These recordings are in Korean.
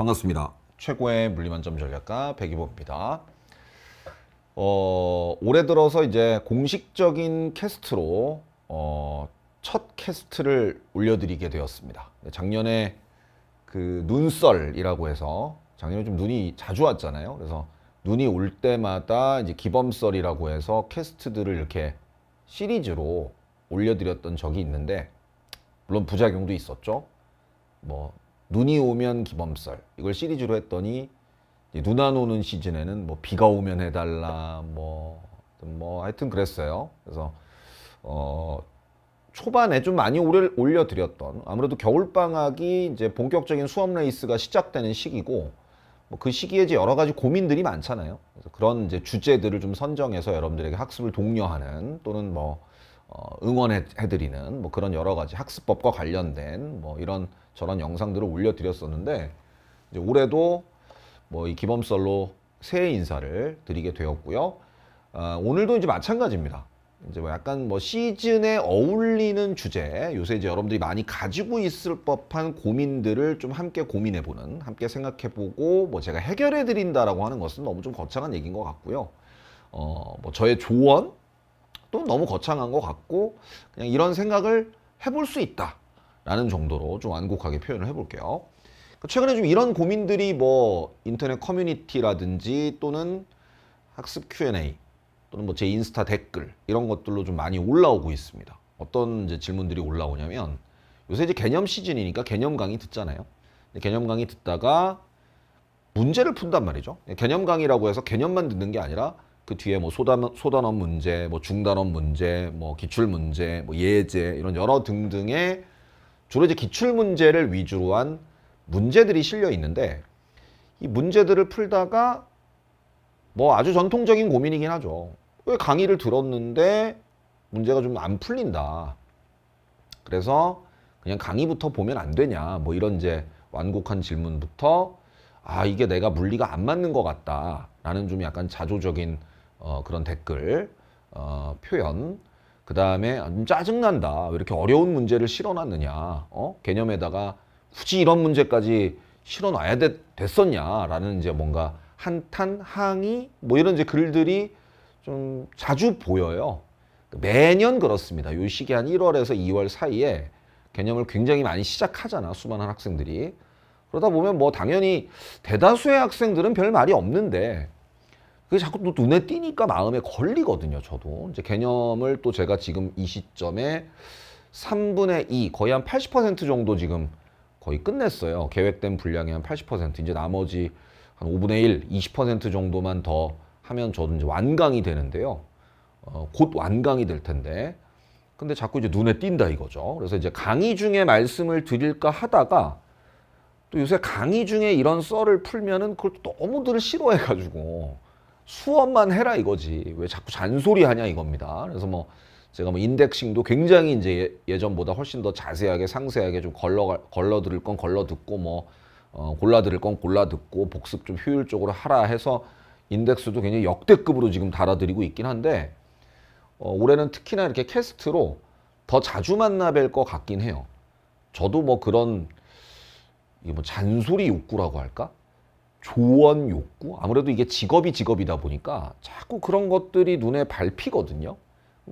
반갑습니다. 최고의 물리만점 전략가 백이보입니다. 어, 올해 들어서 이제 공식적인 캐스트로 어, 첫 캐스트를 올려드리게 되었습니다. 네, 작년에 그 눈썰이라고 해서 작년에 좀 눈이 자주 왔잖아요. 그래서 눈이 올 때마다 이제 기범썰이라고 해서 캐스트들을 이렇게 시리즈로 올려드렸던 적이 있는데 물론 부작용도 있었죠. 뭐 눈이 오면 기범설 이걸 시리즈로 했더니 눈 안 오는 시즌에는 뭐 비가 오면 해달라 뭐뭐 뭐 하여튼 그랬어요. 그래서 어 초반에 좀 많이 오래 올려드렸던 아무래도 겨울 방학이 이제 본격적인 수업 레이스가 시작되는 시기고 뭐그 시기에 이제 여러 가지 고민들이 많잖아요. 그래서 그런 이제 주제들을 좀 선정해서 여러분들에게 학습을 독려하는 또는 뭐 어, 응원해드리는 뭐 그런 여러 가지 학습법과 관련된 뭐 이런 저런 영상들을 올려드렸었는데 올해도 뭐 이 기범설로 새해 인사를 드리게 되었고요. 어, 오늘도 이제 마찬가지입니다. 이제 뭐 약간 뭐 시즌에 어울리는 주제, 요새 이제 여러분들이 많이 가지고 있을 법한 고민들을 좀 함께 고민해보는, 함께 생각해보고 뭐 제가 해결해드린다라고 하는 것은 너무 좀 거창한 얘기인 것 같고요. 어, 뭐 저의 조언, 또 너무 거창한 것 같고 그냥 이런 생각을 해볼 수 있다라는 정도로 좀 완곡하게 표현을 해볼게요. 그러니까 최근에 좀 이런 고민들이 뭐 인터넷 커뮤니티라든지 또는 학습 Q&A 또는 뭐 제 인스타 댓글 이런 것들로 좀 많이 올라오고 있습니다. 어떤 이제 질문들이 올라오냐면 요새 이제 개념 시즌이니까 개념 강의 듣잖아요. 개념 강의 듣다가 문제를 푼단 말이죠. 개념 강의라고 해서 개념만 듣는 게 아니라 그 뒤에 뭐 소단, 소단원 문제, 뭐 중단원 문제, 뭐 기출 문제, 뭐 예제 이런 여러 등등의 주로 이제 기출 문제를 위주로 한 문제들이 실려 있는데 이 문제들을 풀다가 뭐 아주 전통적인 고민이긴 하죠. 왜 강의를 들었는데 문제가 좀 안 풀린다. 그래서 그냥 강의부터 보면 안 되냐. 뭐 이런 이제 완곡한 질문부터 아 이게 내가 물리가 안 맞는 것 같다라는 좀 약간 자조적인 어, 그런 댓글, 어, 표현, 그 다음에 짜증난다. 왜 이렇게 어려운 문제를 실어놨느냐. 어? 개념에다가 굳이 이런 문제까지 실어놔야 되, 됐었냐라는 이제 뭔가 한탄, 항의 뭐 이런 이제 글들이 좀 자주 보여요. 매년 그렇습니다. 요 시기 한 1월에서 2월 사이에 개념을 굉장히 많이 시작하잖아. 수많은 학생들이. 그러다 보면 뭐 당연히 대다수의 학생들은 별 말이 없는데 그게 자꾸 또 눈에 띄니까 마음에 걸리거든요. 저도 이제 개념을 또 제가 지금 이 시점에 3분의 2 거의 한 80% 정도 지금 거의 끝냈어요. 계획된 분량의 한 80% 이제 나머지 한 5분의 1, 20% 정도만 더 하면 저도 이제 완강이 되는데요. 어, 곧 완강이 될 텐데 근데 자꾸 이제 눈에 띈다 이거죠. 그래서 이제 강의 중에 말씀을 드릴까 하다가 또 요새 강의 중에 이런 썰을 풀면은 그걸 또 너무 들 싫어해가지고 수업만 해라 이거지 왜 자꾸 잔소리 하냐 이겁니다. 그래서 뭐 제가 뭐 인덱싱도 굉장히 이제 예, 예전보다 훨씬 더 자세하게 상세하게 좀 걸러 걸러 들을 건 걸러 듣고 뭐 어, 골라 들을 건 골라 듣고 복습 좀 효율적으로 하라 해서 인덱스도 굉장히 역대급으로 지금 달아드리고 있긴 한데 어, 올해는 특히나 이렇게 캐스트로 더 자주 만나 뵐 것 같긴 해요. 저도 뭐 그런 이뭐 잔소리 욕구라고 할까? 조언 욕구 아무래도 이게 직업이 직업이다 보니까 자꾸 그런 것들이 눈에 밟히거든요.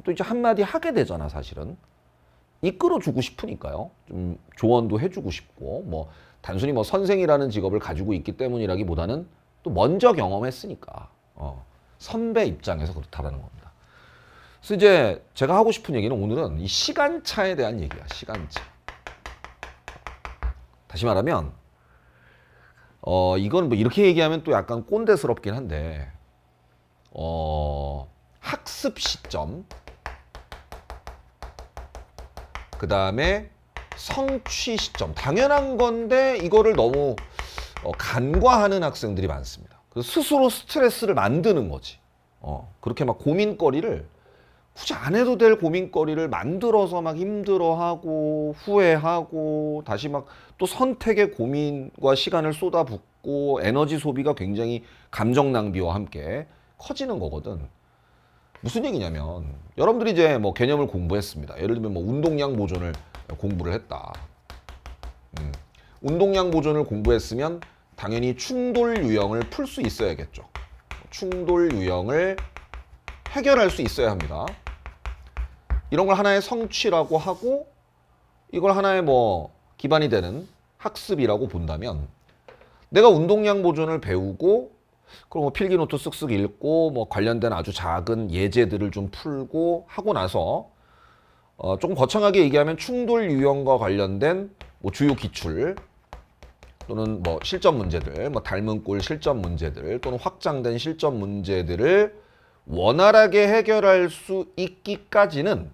또 이제 한마디 하게 되잖아 사실은 이끌어주고 싶으니까요. 좀 조언도 해주고 싶고 뭐 단순히 뭐 선생이라는 직업을 가지고 있기 때문이라기보다는 또 먼저 경험했으니까 어, 선배 입장에서 그렇다라는 겁니다. 그래서 이제 제가 하고 싶은 얘기는 오늘은 이 시간차에 대한 얘기야 시간차. 다시 말하면 어, 이건 뭐 이렇게 얘기하면 또 약간 꼰대스럽긴 한데, 어, 학습 시점, 그 다음에 성취 시점. 당연한 건데 이거를 너무 어, 간과하는 학생들이 많습니다. 그래서 스스로 스트레스를 만드는 거지. 어, 그렇게 막 고민거리를 굳이 안 해도 될 고민거리를 만들어서 막 힘들어하고 후회하고 다시 막 또 선택의 고민과 시간을 쏟아붓고 에너지 소비가 굉장히 감정 낭비와 함께 커지는 거거든. 무슨 얘기냐면 여러분들이 이제 뭐 개념을 공부했습니다. 예를 들면 뭐 운동량 보존을 공부를 했다. 음. 운동량 보존을 공부했으면 당연히 충돌 유형을 풀 수 있어야겠죠. 충돌 유형을 해결할 수 있어야 합니다. 이런 걸 하나의 성취라고 하고 이걸 하나의 뭐 기반이 되는 학습이라고 본다면 내가 운동량 보존을 배우고 그럼 뭐 필기노트 쓱쓱 읽고 뭐 관련된 아주 작은 예제들을 좀 풀고 하고 나서 어, 조금 거창하게 얘기하면 충돌 유형과 관련된 뭐 주요 기출 또는 뭐 실전 문제들, 뭐 닮은 꼴 실전 문제들 또는 확장된 실전 문제들을 원활하게 해결할 수 있기까지는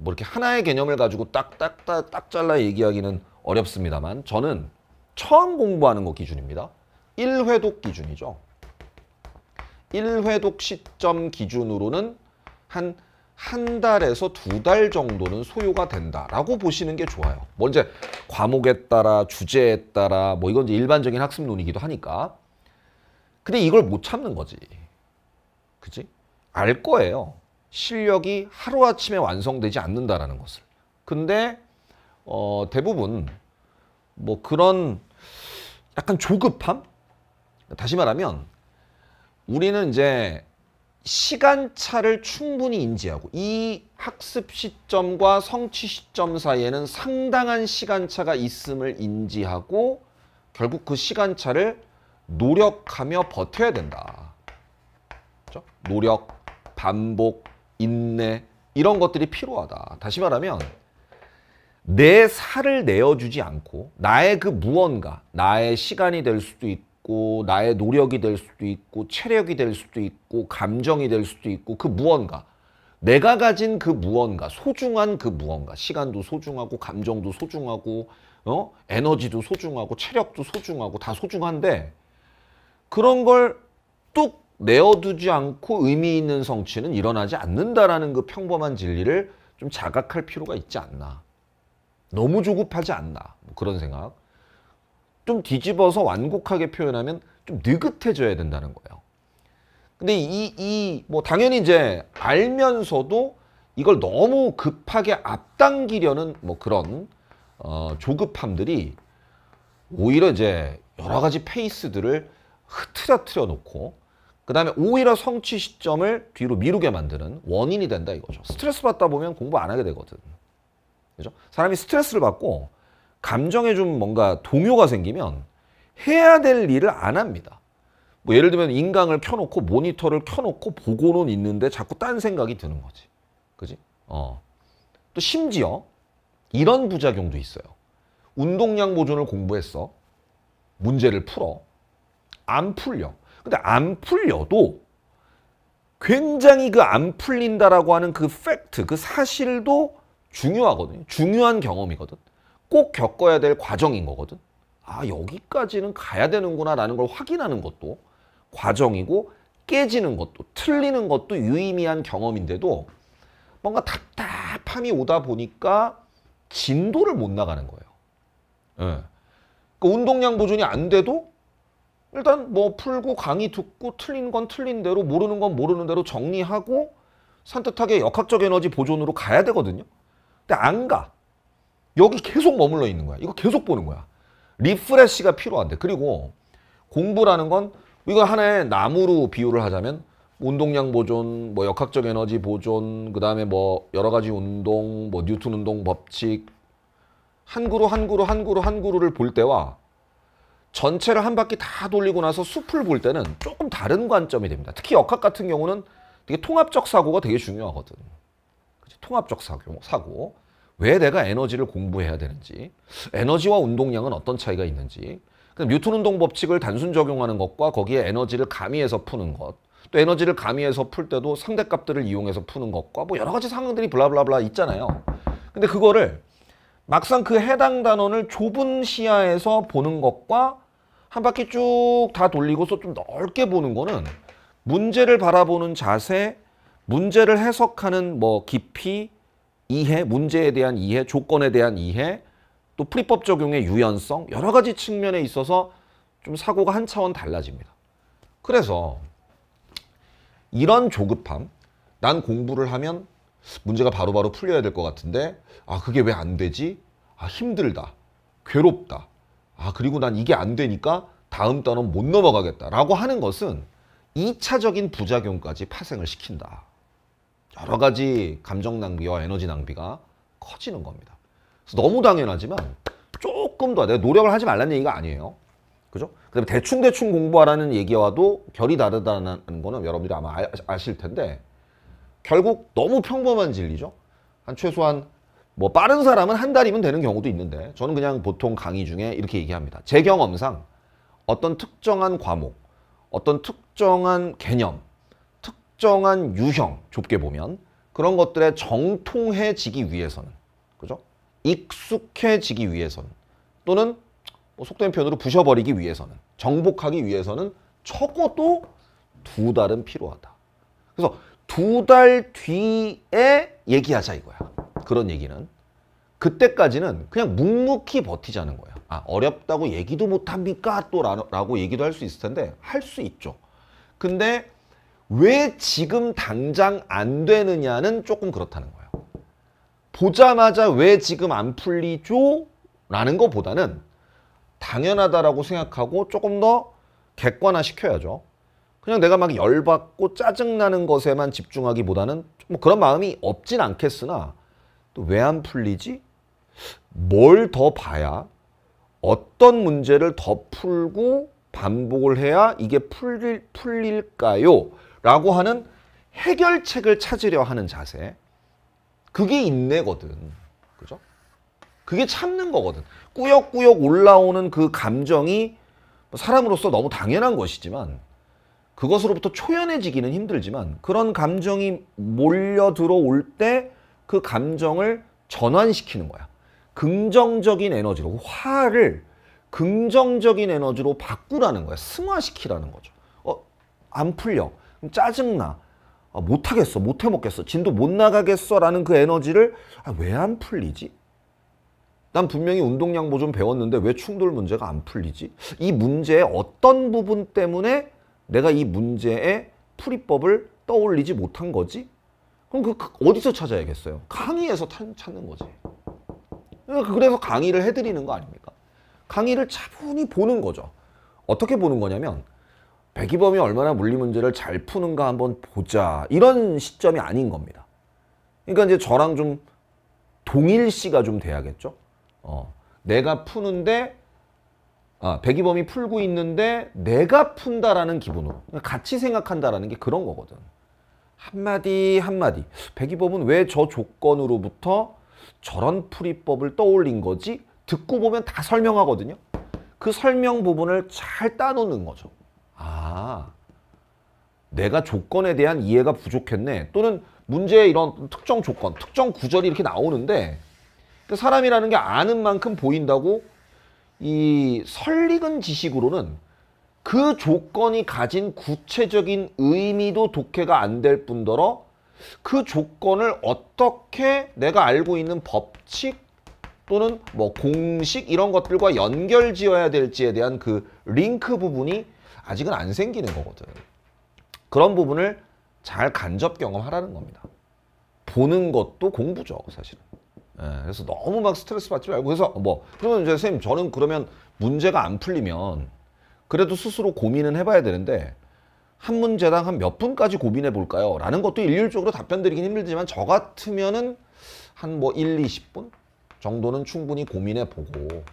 뭐 이렇게 하나의 개념을 가지고 딱딱딱 딱 잘라 얘기하기는 어렵습니다만 저는 처음 공부하는 거 기준입니다. 1회독 기준이죠. 1회독 시점 기준으로는 한 한 달에서 두 달 정도는 소요가 된다라고 보시는 게 좋아요. 뭐 이제 과목에 따라 주제에 따라 뭐 이건 이제 일반적인 학습론이기도 하니까. 근데 이걸 못 참는 거지. 그치알 거예요. 실력이 하루아침에 완성되지 않는다라는 것을. 근데 어, 대부분 뭐 그런 약간 조급함? 다시 말하면 우리는 이제 시간차를 충분히 인지하고 이 학습 시점과 성취 시점 사이에는 상당한 시간차가 있음을 인지하고 결국 그 시간차를 노력하며 버텨야 된다. 그렇죠? 노력, 반복, 인내 이런 것들이 필요하다. 다시 말하면 내 살을 내어주지 않고 나의 그 무언가 나의 시간이 될 수도 있고 나의 노력이 될 수도 있고 체력이 될 수도 있고 감정이 될 수도 있고 그 무언가 내가 가진 그 무언가 소중한 그 무언가 시간도 소중하고 감정도 소중하고 어? 에너지도 소중하고 체력도 소중하고 다 소중한데 그런 걸뚝 내어두지 않고 의미 있는 성취는 일어나지 않는다라는 그 평범한 진리를 좀 자각할 필요가 있지 않나. 너무 조급하지 않나. 뭐 그런 생각. 좀 뒤집어서 완곡하게 표현하면 좀 느긋해져야 된다는 거예요. 근데 이, 이, 뭐, 당연히 이제 알면서도 이걸 너무 급하게 앞당기려는 뭐 그런, 어, 조급함들이 오히려 이제 여러 가지 페이스들을 흐트러트려 놓고 그 다음에 오히려 성취 시점을 뒤로 미루게 만드는 원인이 된다 이거죠. 스트레스 받다 보면 공부 안 하게 되거든. 그죠? 사람이 스트레스를 받고 감정에 좀 뭔가 동요가 생기면 해야 될 일을 안 합니다. 뭐 예를 들면 인강을 켜놓고 모니터를 켜놓고 보고는 있는데 자꾸 딴 생각이 드는 거지. 그지? 어. 또 심지어 이런 부작용도 있어요. 운동량 보존을 공부했어. 문제를 풀어. 안 풀려. 근데 안 풀려도 굉장히 그 안 풀린다라고 하는 그 팩트, 그 사실도 중요하거든요. 중요한 경험이거든. 꼭 겪어야 될 과정인 거거든. 아, 여기까지는 가야 되는구나 라는 걸 확인하는 것도 과정이고 깨지는 것도 틀리는 것도 유의미한 경험인데도 뭔가 답답함이 오다 보니까 진도를 못 나가는 거예요. 예. 그러니까 운동량 보존이 안 돼도 일단 뭐 풀고 강의 듣고 틀린 건 틀린 대로 모르는 건 모르는 대로 정리하고 산뜻하게 역학적 에너지 보존으로 가야 되거든요. 근데 안 가. 여기 계속 머물러 있는 거야. 이거 계속 보는 거야. 리프레시가 필요한데 그리고 공부라는 건 이거 하나의 나무로 비유를 하자면 운동량 보존, 뭐 역학적 에너지 보존, 그 다음에 뭐 여러 가지 운동, 뭐 뉴턴 운동 법칙 한 그루 한 그루 한 그루 한 그루를 볼 때와 전체를 한 바퀴 다 돌리고 나서 숲을 볼 때는 조금 다른 관점이 됩니다. 특히 역학 같은 경우는 되게 통합적 사고가 되게 중요하거든. 그치? 통합적 사고, 사고. 왜 내가 에너지를 공부해야 되는지, 에너지와 운동량은 어떤 차이가 있는지, 그럼 뉴턴 운동 법칙을 단순 적용하는 것과 거기에 에너지를 가미해서 푸는 것, 또 에너지를 가미해서 풀 때도 상대값들을 이용해서 푸는 것과 뭐 여러 가지 상황들이 블라블라블라 있잖아요. 근데 그거를 막상 그 해당 단원을 좁은 시야에서 보는 것과 한 바퀴 쭉 다 돌리고서 좀 넓게 보는 거는 문제를 바라보는 자세, 문제를 해석하는 뭐 깊이, 이해, 문제에 대한 이해, 조건에 대한 이해, 또 프리법 적용의 유연성 여러 가지 측면에 있어서 좀 사고가 한 차원 달라집니다. 그래서 이런 조급함, 난 공부를 하면 문제가 바로바로 바로 풀려야 될 것 같은데 아 그게 왜 안 되지? 아 힘들다. 괴롭다. 아 그리고 난 이게 안 되니까 다음 단원 못 넘어가겠다라고 하는 것은 2차적인 부작용까지 파생을 시킨다. 여러 가지 감정 낭비와 에너지 낭비가 커지는 겁니다. 너무 당연하지만 조금 더 내가 노력을 하지 말라는 얘기가 아니에요. 그죠? 그다음에 대충 대충 공부하라는 얘기와도 결이 다르다는 거는 여러분들이 아마 아실 텐데 결국 너무 평범한 진리죠. 한 최소한 뭐 빠른 사람은 한 달이면 되는 경우도 있는데 저는 그냥 보통 강의 중에 이렇게 얘기합니다. 제 경험상 어떤 특정한 과목, 어떤 특정한 개념, 특정한 유형 좁게 보면 그런 것들에 정통해지기 위해서는 그죠? 익숙해지기 위해서는 또는 뭐 속된 표현으로 부셔버리기 위해서는 정복하기 위해서는 적어도 두 달은 필요하다. 그래서 두달 뒤에 얘기하자 이거야. 그런 얘기는. 그때까지는 그냥 묵묵히 버티자는 거야. 아, 어렵다고 얘기도 못합니까? 또 라고 얘기도 할 수 있을 텐데 할 수 있죠. 근데 왜 지금 당장 안 되느냐는 조금 그렇다는 거예요. 보자마자 왜 지금 안 풀리죠? 라는 것보다는 당연하다라고 생각하고 조금 더 객관화 시켜야죠. 그냥 내가 막 열받고 짜증나는 것에만 집중하기보다는 뭐 그런 마음이 없진 않겠으나 또 왜 안 풀리지? 뭘 더 봐야 어떤 문제를 더 풀고 반복을 해야 이게 풀릴, 풀릴까요? 라고 하는 해결책을 찾으려 하는 자세. 그게 인내거든. 그죠? 그게 참는 거거든. 꾸역꾸역 올라오는 그 감정이 뭐 사람으로서 너무 당연한 것이지만 그것으로부터 초연해지기는 힘들지만 그런 감정이 몰려 들어올 때 그 감정을 전환시키는 거야. 긍정적인 에너지로 그 화를 긍정적인 에너지로 바꾸라는 거야. 승화시키라는 거죠. 어, 안 풀려. 짜증나. 아, 못하겠어. 못해 먹겠어. 진도 못 나가겠어. 라는 그 에너지를 아, 왜 안 풀리지? 난 분명히 운동량보 좀 배웠는데 왜 충돌 문제가 안 풀리지? 이 문제의 어떤 부분 때문에 내가 이 문제의 풀이법을 떠올리지 못한 거지? 그럼 그, 그 어디서 찾아야겠어요? 강의에서 찾는 거지. 그러니까 그래서 강의를 해드리는 거 아닙니까? 강의를 차분히 보는 거죠. 어떻게 보는 거냐면 배기범이 얼마나 물리 문제를 잘 푸는가 한번 보자 이런 시점이 아닌 겁니다. 그러니까 이제 저랑 좀 동일시가 좀 돼야겠죠. 어, 내가 푸는데 아, 백이범이 풀고 있는데 내가 푼다라는 기분으로 그러니까 같이 생각한다라는 게 그런 거거든. 한마디 한마디 백이범은왜 저 조건으로부터 저런 풀이법을 떠올린 거지? 듣고 보면 다 설명하거든요. 그 설명 부분을 잘 따놓는 거죠. 아, 내가 조건에 대한 이해가 부족했네. 또는 문제의 이런 특정 조건, 특정 구절이 이렇게 나오는데 그러니까 사람이라는 게 아는 만큼 보인다고 이 설익은 지식으로는 그 조건이 가진 구체적인 의미도 독해가 안 될 뿐더러 그 조건을 어떻게 내가 알고 있는 법칙 또는 뭐 공식 이런 것들과 연결 지어야 될지에 대한 그 링크 부분이 아직은 안 생기는 거거든. 그런 부분을 잘 간접 경험하라는 겁니다. 보는 것도 공부죠, 사실은. 예, 그래서 너무 막 스트레스 받지 말고 그래서 뭐 그러면 이제 선생님 저는 그러면 문제가 안 풀리면 그래도 스스로 고민은 해봐야 되는데 한 문제당 한 몇 분까지 고민해 볼까요? 라는 것도 일률적으로 답변 드리긴 힘들지만 저 같으면은 한뭐 1, 20분 정도는 충분히 고민해 보고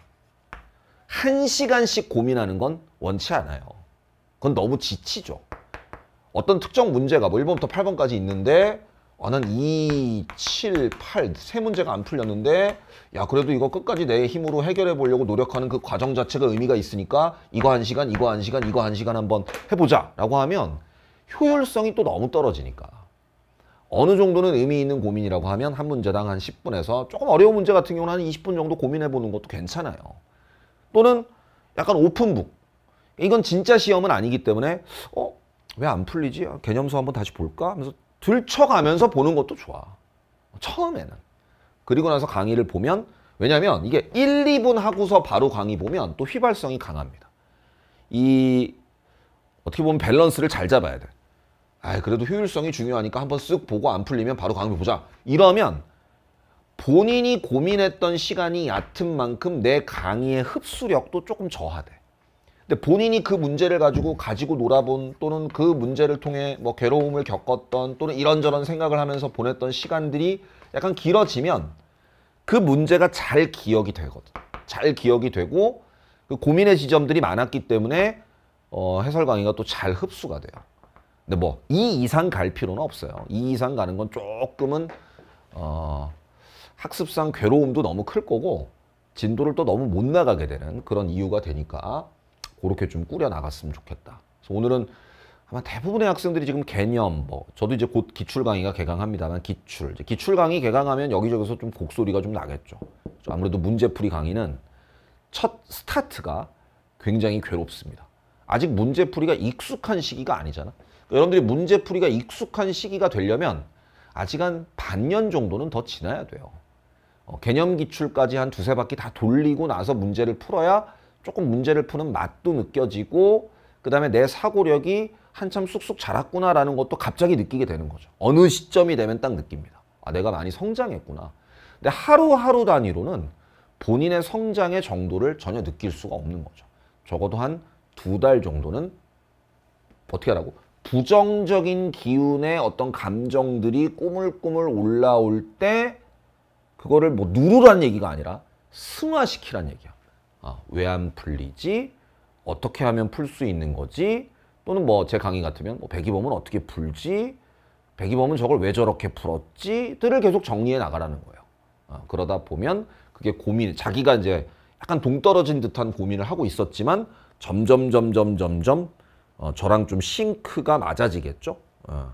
한시간씩 고민하는 건 원치 않아요. 그건 너무 지치죠. 어떤 특정 문제가 뭐 1번부터 8번까지 있는데 아, 난 2, 7, 8 세 문제가 안 풀렸는데 야 그래도 이거 끝까지 내 힘으로 해결해 보려고 노력하는 그 과정 자체가 의미가 있으니까 이거 한 시간, 이거 한 시간, 이거 한 시간 한번 해보자 라고 하면 효율성이 또 너무 떨어지니까 어느 정도는 의미 있는 고민이라고 하면 한 문제당 한 10분에서 조금 어려운 문제 같은 경우는 한 20분 정도 고민해 보는 것도 괜찮아요 또는 약간 오픈북 이건 진짜 시험은 아니기 때문에 어? 왜 안 풀리지? 개념서 한번 다시 볼까? 하면서 들쳐가면서 보는 것도 좋아. 처음에는. 그리고 나서 강의를 보면 왜냐면 이게 1, 2분 하고서 바로 강의 보면 또 휘발성이 강합니다. 이 어떻게 보면 밸런스를 잘 잡아야 돼. 아, 그래도 효율성이 중요하니까 한번 쓱 보고 안 풀리면 바로 강의 보자. 이러면 본인이 고민했던 시간이 얕은 만큼 내 강의의 흡수력도 조금 저하돼. 근데 본인이 그 문제를 가지고 가지고 놀아본 또는 그 문제를 통해 뭐 괴로움을 겪었던 또는 이런저런 생각을 하면서 보냈던 시간들이 약간 길어지면 그 문제가 잘 기억이 되거든. 잘 기억이 되고 그 고민의 지점들이 많았기 때문에 어, 해설 강의가 또 잘 흡수가 돼요. 근데 뭐 이 이상 갈 필요는 없어요. 이 이상 가는 건 조금은 어, 학습상 괴로움도 너무 클 거고 진도를 또 너무 못 나가게 되는 그런 이유가 되니까 그렇게 좀 꾸려 나갔으면 좋겠다. 그래서 오늘은 아마 대부분의 학생들이 지금 개념 뭐 저도 이제 곧 기출 강의가 개강합니다만 기출 기출 강의 개강하면 여기저기서 좀 곡소리가 좀 나겠죠. 아무래도 문제풀이 강의는 첫 스타트가 굉장히 괴롭습니다. 아직 문제풀이가 익숙한 시기가 아니잖아. 그러니까 여러분들이 문제풀이가 익숙한 시기가 되려면 아직 한 반년 정도는 더 지나야 돼요. 어, 개념 기출까지 한 두세 바퀴 다 돌리고 나서 문제를 풀어야 조금 문제를 푸는 맛도 느껴지고 그 다음에 내 사고력이 한참 쑥쑥 자랐구나라는 것도 갑자기 느끼게 되는 거죠. 어느 시점이 되면 딱 느낍니다. 아, 내가 많이 성장했구나. 근데 하루하루 단위로는 본인의 성장의 정도를 전혀 느낄 수가 없는 거죠. 적어도 한 두 달 정도는 어떻게 하라고? 부정적인 기운의 어떤 감정들이 꾸물꾸물 올라올 때 그거를 뭐누르란 얘기가 아니라 승화시키란 얘기야. 아, 왜안 풀리지? 어떻게 하면 풀 수 있는 거지? 또는 뭐 제 강의 같으면 뭐 배기범은 어떻게 풀지? 배기범은 저걸 왜 저렇게 풀었지? 들을 계속 정리해 나가라는 거예요. 아, 그러다 보면 그게 고민, 자기가 이제 약간 동떨어진 듯한 고민을 하고 있었지만 점점 점점 점점 어, 저랑 좀 싱크가 맞아지겠죠. 어,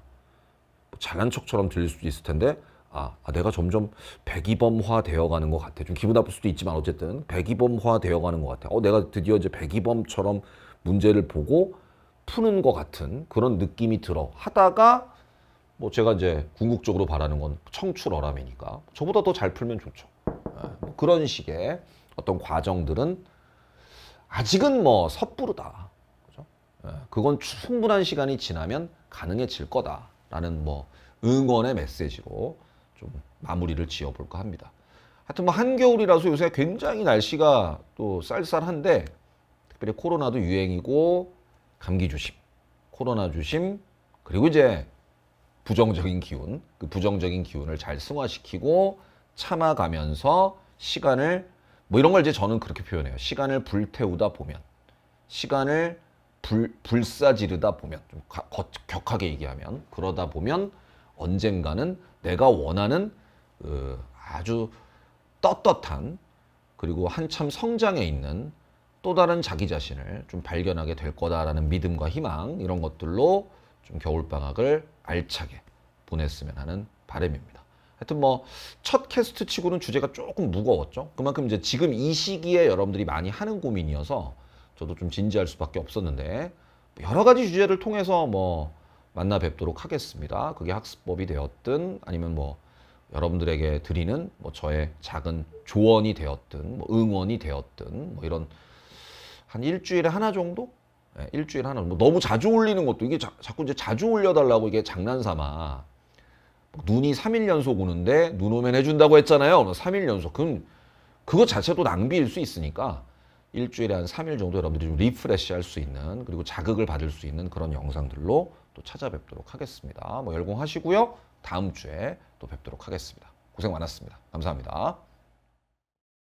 잘난 척처럼 들릴 수도 있을 텐데 아, 아, 내가 점점 백이범화 되어가는 것 같아. 좀 기분 나쁠 수도 있지만 어쨌든 백이범화 되어가는 것 같아. 어, 내가 드디어 이제 백이범처럼 문제를 보고 푸는 것 같은 그런 느낌이 들어. 하다가 뭐 제가 이제 궁극적으로 바라는 건 청출어람이니까 저보다 더 잘 풀면 좋죠. 예, 뭐 그런 식의 어떤 과정들은 아직은 뭐 섣부르다. 예, 그건 충분한 시간이 지나면 가능해질 거다라는 뭐 응원의 메시지로 좀 마무리를 지어볼까 합니다. 하여튼 뭐 한겨울이라서 요새 굉장히 날씨가 또 쌀쌀한데 특별히 코로나도 유행이고 감기 조심, 코로나 조심, 그리고 이제 부정적인 기운, 그 부정적인 기운을 잘 승화시키고 참아가면서 시간을 뭐 이런 걸 이제 저는 그렇게 표현해요. 시간을 불태우다 보면 시간을 불, 불사지르다 보면 좀 가, 거, 격하게 얘기하면 그러다 보면 언젠가는 내가 원하는 그 아주 떳떳한 그리고 한참 성장해 있는 또 다른 자기 자신을 좀 발견하게 될 거다라는 믿음과 희망 이런 것들로 좀 겨울방학을 알차게 보냈으면 하는 바람입니다. 하여튼 뭐 첫 캐스트 치고는 주제가 조금 무거웠죠. 그만큼 이제 지금 이 시기에 여러분들이 많이 하는 고민이어서 저도 좀 진지할 수밖에 없었는데 여러 가지 주제를 통해서 뭐 만나 뵙도록 하겠습니다. 그게 학습법이 되었든 아니면 뭐 여러분들에게 드리는 뭐 저의 작은 조언이 되었든 뭐 응원이 되었든 뭐 이런 한 일주일에 하나 정도? 네, 일주일에 하나. 뭐 너무 자주 올리는 것도 이게 자, 자꾸 이제 자주 올려달라고 이게 장난삼아 뭐 눈이 3일 연속 오는데 눈 오면 해준다고 했잖아요. 3일 뭐 연속. 그럼 그거 자체도 낭비일 수 있으니까 일주일에 한 3일 정도 여러분들이 좀 리프레시 할 수 있는 그리고 자극을 받을 수 있는 그런 영상들로 또 찾아뵙도록 하겠습니다. 뭐 열공하시고요. 다음 주에 또 뵙도록 하겠습니다. 고생 많았습니다. 감사합니다.